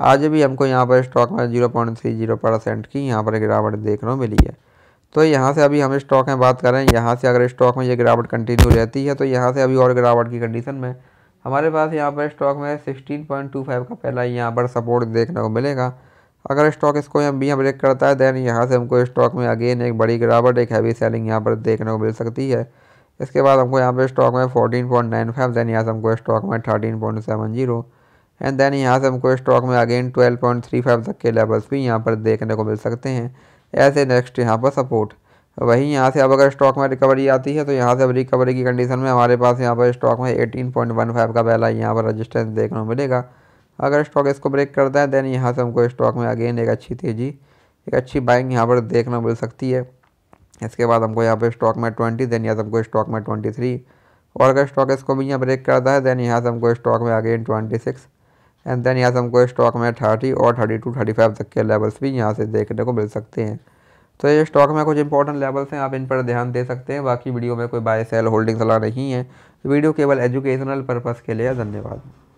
आज भी हमको यहाँ पर स्टॉक में zero point three zero percent की यहाँ पर गिरावट देखने को मिली है तो यहाँ से अभी हम स्टॉक में बात करें यहाँ से अगर स्टॉक में ये गिरावट कंटिन्यू रहती है तो यहाँ से अभी और गिरावट की कंडीशन में हमारे पास यहाँ पर स्टॉक में फाइव का पहला यहाँ पर सपोर्ट देखने को मिलेगा अगर स्टॉक इसको यहाँ भी ब्रेक करता है दैन यहाँ से हमको स्टॉक में अगेन एक बड़ी गिरावट एक हैवी सेलिंग यहाँ पर देखने को मिल सकती है इसके बाद हमको यहाँ पर स्टॉक में 14.95 देन यहाँ से हमको स्टॉक में 13.70 एंड देन यहाँ से हमको स्टॉक में अगेन 12.35 तक के लेवल्स भी यहाँ पर देखने को मिल सकते हैं ऐसे नेक्स्ट यहाँ पर सपोर्ट वहीं यहाँ से अब अगर स्टॉक में रिकवरी आती है तो यहाँ से अब रिकवरी की कंडीशन में हमारे पास यहाँ पर स्टॉक में 18.15 का पहला यहाँ पर रजिस्टेंस देखने को मिलेगा अगर स्टॉक इसको ब्रेक करता है देन यहाँ से हमको स्टॉक में अगेन एक अच्छी तेज़ी एक अच्छी बाइंग यहाँ पर देखने को मिल सकती है इसके बाद हमको यहाँ पर स्टॉक में ट्वेंटी देन यहाँ से हमको स्टॉक में ट्वेंटी थ्री और अगर स्टॉक इसको भी यहाँ ब्रेक करता है देन यहाँ से हमको स्टॉक में again twenty six and then यहाँ से हमको स्टॉक में थर्टी और थर्टी टू थर्टी फाइव तक के लेवल्स भी यहाँ से देखने को मिल सकते हैं तो ये स्टॉक में कुछ इंपॉर्टेंट लेवल्स हैं आप इन पर ध्यान दे सकते हैं बाकी वीडियो में कोई बाय सेल होल्डिंग सलाह नहीं है वीडियो केवल एजुकेशनल पर्पज़ के लिए धन्यवाद